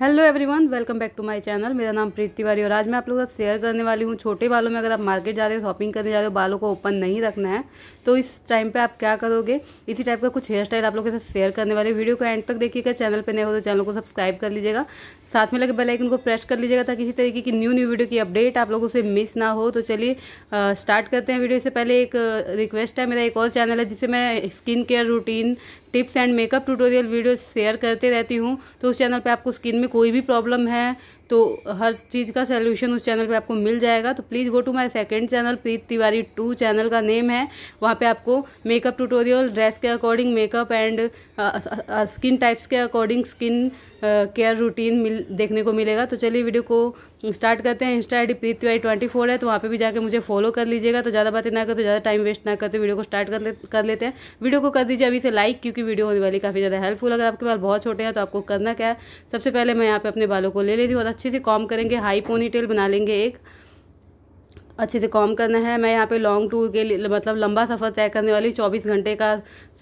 hello everyone welcome back to my channel मेरा नाम प्रीत तिवारी और आज मैं आप लोगों के साथ शेयर करने वाली हूँ छोटे बालों में अगर आप मार्केट जा रहे हो शॉपिंग करने जा रहे हो बालों को ओपन नहीं रखना है तो इस टाइम पे आप क्या करोगे इसी टाइप का कुछ हेयर स्टाइल आप लोगों के साथ शेयर करने वाले वीडियो को एंड तक देखिएगा चैनल पर नए हो तो चैनल को सब्सक्राइब कर लीजिएगा साथ में लगे बेलाइकन को प्रेस कर लीजिएगा ताकि किसी तरीके की न्यू न्यू वीडियो की अपडेट आप लोगों से मिस ना हो तो चलिए स्टार्ट करते हैं वीडियो से पहले एक रिक्वेस्ट है मेरा एक और चैनल है जिसे मैं skin care routine tips and makeup tutorial video share करते रहती हूँ तो उस चैनल पे आपको स्किन में कोई भी प्रॉब्लम है तो हर चीज़ का सोल्यूशन उस चैनल पे आपको मिल जाएगा तो please go to my second channel Preet Tiwari two channel का नेम है वहाँ पे आपको मेकअप ट्यूटोरियल ड्रेस के according makeup and skin types के अकॉर्डिंग स्किन केयर रूटीन मिल देखने को मिलेगा तो चलिए वीडियो को स्टार्ट करते हैं insta I Preet Tiwari twenty four है तो वहाँ पर भी जाकर मुझे फॉलो कर लीजिएगा तो ज़्यादा बातें ना करते तो ज़्यादा टाइम वेस्ट ना करते तो वीडियो को स्टार्ट कर लेते हैं वीडियो को कर दीजिए अभी से लाइक क्योंकि वीडियो होने वाली काफ़ी ज़्यादा हेल्पफुल अगर आपके बाल बहुत छोटे हैं तो आपको करना क्या है सबसे पहले मैं यहाँ पे अपने बालों को ले लेती हूँ और अच्छे से कॉम करेंगे हाई पोनी टेल बना लेंगे एक अच्छे से कॉम करना है मैं यहाँ पे लॉन्ग टूर के लिए मतलब लंबा सफ़र तय करने वाली 24 घंटे का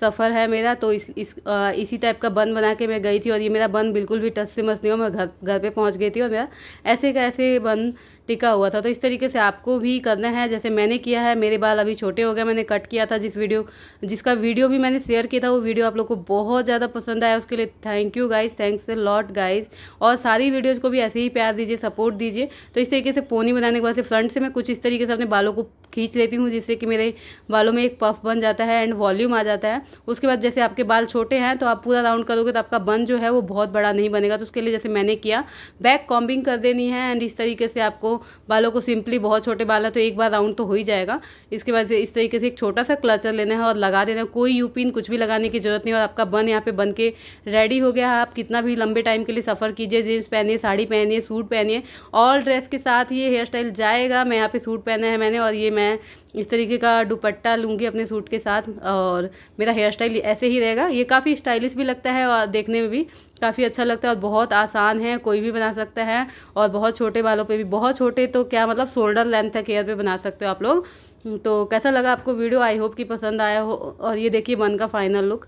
सफ़र है मेरा तो इस, इस आ, इसी टाइप का बन बना के मैं गई थी और ये मेरा बन बिल्कुल भी टच से मस नहीं हुआ मैं घर घर पे पहुंच गई थी और मेरा ऐसे का ऐसे बन टिका हुआ था तो इस तरीके से आपको भी करना है जैसे मैंने किया है मेरे बाल अभी छोटे हो गए मैंने कट किया था जिस वीडियो जिसका वीडियो भी मैंने शेयर किया था वो वीडियो आप लोग को बहुत ज़्यादा पसंद आया उसके लिए thank you guys thanks lot guys और सारी वीडियोज़ को भी ऐसे ही प्यार दीजिए सपोर्ट दीजिए तो इस तरीके से पोनी बनाने के बाद फ्रंट से मैं कुछ इस तरीके से अपने बालों को खींच लेती हूँ जिससे कि मेरे बालों में एक पफ बन जाता है एंड वॉल्यूम आ जाता है उसके बाद जैसे आपके बाल छोटे हैं तो आप पूरा राउंड करोगे तो आपका बन जो है वो बहुत बड़ा नहीं बनेगा तो उसके लिए जैसे मैंने किया बैक कॉम्बिंग कर देनी है एंड इस तरीके से आपको बालों को सिंपली बहुत छोटे बाल है तो एक बार राउंड तो हो ही जाएगा इसके बाद इस तरीके से एक छोटा सा क्लचर लेना है और लगा देना है कोई यूपिन कुछ भी लगाने की ज़रूरत नहीं और आपका बन यहाँ पे बन के रेडी हो गया है आप कितना भी लंबे टाइम के लिए सफ़र कीजिए जीन्स पहनिए साड़ी पहनिए सूट पहनिए ऑल ड्रेस के साथ ये हेयर स्टाइल जाएगा मैं यहाँ पर सूट पहना है मैंने और ये मैं मैं इस तरीके का दुपट्टा लूँगी अपने सूट के साथ और मेरा हेयर स्टाइल ऐसे ही रहेगा ये काफ़ी स्टाइलिश भी लगता है और देखने में भी काफ़ी अच्छा लगता है और बहुत आसान है कोई भी बना सकता है और बहुत छोटे बालों पे भी बहुत छोटे तो क्या मतलब शोल्डर लेंथ तक हेयर पे बना सकते हो आप लोग तो कैसा लगा आपको वीडियो आई होप कि पसंद आया हो और ये देखिए वन का फाइनल लुक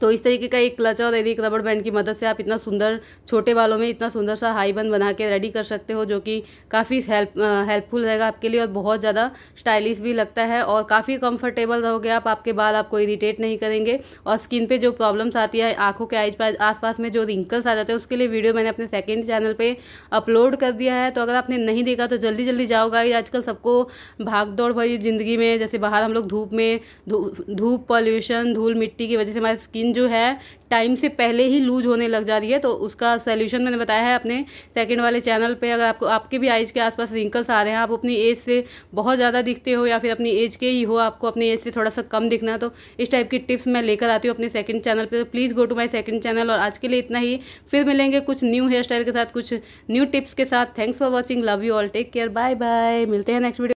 तो इस तरीके का एक क्लच और एक रबड़ बैंड की मदद से आप इतना सुंदर छोटे बालों में इतना सुंदर सा हाई बन बना के रेडी कर सकते हो जो कि काफ़ी हेल्प हेल्पफुल रहेगा आपके लिए और बहुत ज़्यादा स्टाइलिश भी लगता है और काफ़ी कंफर्टेबल रहोगे आप आपके बाल आपको इरीटेट नहीं करेंगे और स्किन पर जो प्रॉब्लम्स आती है आँखों के आइज पास आस में जो रिंकल्स आ जाते हैं उसके लिए वीडियो मैंने अपने सेकेंड चैनल पर अपलोड कर दिया है तो अगर आपने नहीं देखा तो जल्दी जल्दी जाओगा आजकल सबको भाग दौड़ भरी ज़िंदगी में जैसे बाहर हम लोग धूप में धूप पॉल्यूशन धूल मिट्टी की वजह से हमारे स्किन जो है टाइम से पहले ही लूज होने लग जा रही है तो उसका सोल्यूशन मैंने बताया है अपने सेकंड वाले चैनल पे अगर आपको आपके भी आइज़ के आसपास रिंकल्स आ रहे हैं आप अपनी एज से बहुत ज़्यादा दिखते हो या फिर अपनी एज के ही हो आपको अपनी एज से थोड़ा सा कम दिखना तो इस टाइप की टिप्स मैं लेकर आती हूँ अपने सेकंड चैनल पर तो please go to my second channel और आज के लिए इतना ही फिर मिलेंगे कुछ न्यू हेयर स्टाइल के साथ कुछ न्यू टिप्स के साथ thanks for watching love you all take care bye bye मिलते हैं नेक्स्ट वीडियो